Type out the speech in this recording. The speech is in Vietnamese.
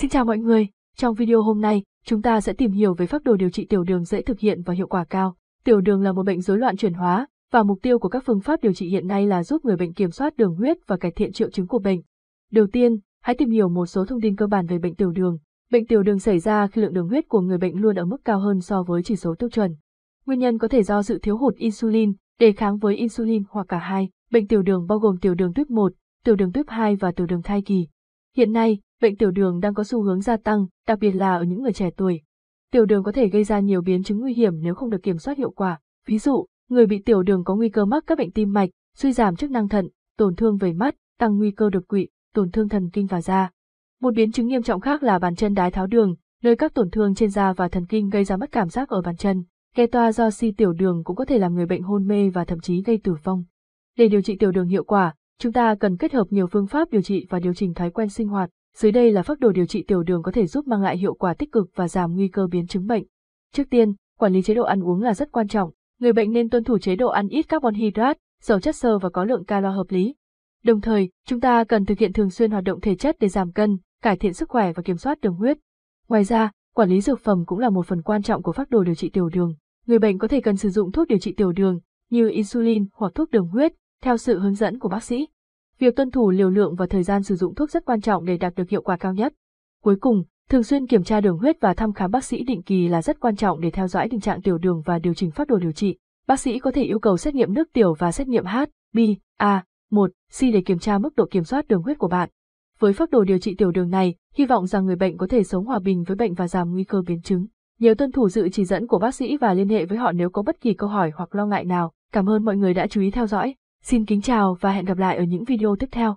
Xin chào mọi người, trong video hôm nay, chúng ta sẽ tìm hiểu về phác đồ điều trị tiểu đường dễ thực hiện và hiệu quả cao. Tiểu đường là một bệnh rối loạn chuyển hóa và mục tiêu của các phương pháp điều trị hiện nay là giúp người bệnh kiểm soát đường huyết và cải thiện triệu chứng của bệnh. Đầu tiên, hãy tìm hiểu một số thông tin cơ bản về bệnh tiểu đường. Bệnh tiểu đường xảy ra khi lượng đường huyết của người bệnh luôn ở mức cao hơn so với chỉ số tiêu chuẩn. Nguyên nhân có thể do sự thiếu hụt insulin, đề kháng với insulin hoặc cả hai. Bệnh tiểu đường bao gồm tiểu đường tuyếp 1, tiểu đường tuyếp 2 và tiểu đường thai kỳ. Hiện nay, bệnh tiểu đường đang có xu hướng gia tăng, đặc biệt là ở những người trẻ tuổi. Tiểu đường có thể gây ra nhiều biến chứng nguy hiểm nếu không được kiểm soát hiệu quả. Ví dụ, người bị tiểu đường có nguy cơ mắc các bệnh tim mạch, suy giảm chức năng thận, tổn thương về mắt, tăng nguy cơ đột quỵ, tổn thương thần kinh và da. Một biến chứng nghiêm trọng khác là bàn chân đái tháo đường, nơi các tổn thương trên da và thần kinh gây ra mất cảm giác ở bàn chân. Kê toa do si tiểu đường cũng có thể làm người bệnh hôn mê và thậm chí gây tử vong. Để điều trị tiểu đường hiệu quả, Chúng ta cần kết hợp nhiều phương pháp điều trị và điều chỉnh thói quen sinh hoạt. Dưới đây là phác đồ điều trị tiểu đường có thể giúp mang lại hiệu quả tích cực và giảm nguy cơ biến chứng bệnh. Trước tiên, quản lý chế độ ăn uống là rất quan trọng. Người bệnh nên tuân thủ chế độ ăn ít carbon hydrate, giàu chất xơ và có lượng calo hợp lý. Đồng thời, chúng ta cần thực hiện thường xuyên hoạt động thể chất để giảm cân, cải thiện sức khỏe và kiểm soát đường huyết. Ngoài ra, quản lý dược phẩm cũng là một phần quan trọng của phác đồ điều trị tiểu đường. Người bệnh có thể cần sử dụng thuốc điều trị tiểu đường như insulin hoặc thuốc đường huyết theo sự hướng dẫn của bác sĩ, việc tuân thủ liều lượng và thời gian sử dụng thuốc rất quan trọng để đạt được hiệu quả cao nhất. Cuối cùng, thường xuyên kiểm tra đường huyết và thăm khám bác sĩ định kỳ là rất quan trọng để theo dõi tình trạng tiểu đường và điều chỉnh phác đồ điều trị. Bác sĩ có thể yêu cầu xét nghiệm nước tiểu và xét nghiệm HbA1c để kiểm tra mức độ kiểm soát đường huyết của bạn. Với phác đồ điều trị tiểu đường này, hy vọng rằng người bệnh có thể sống hòa bình với bệnh và giảm nguy cơ biến chứng. Nhớ tuân thủ sự chỉ dẫn của bác sĩ và liên hệ với họ nếu có bất kỳ câu hỏi hoặc lo ngại nào. Cảm ơn mọi người đã chú ý theo dõi. Xin kính chào và hẹn gặp lại ở những video tiếp theo.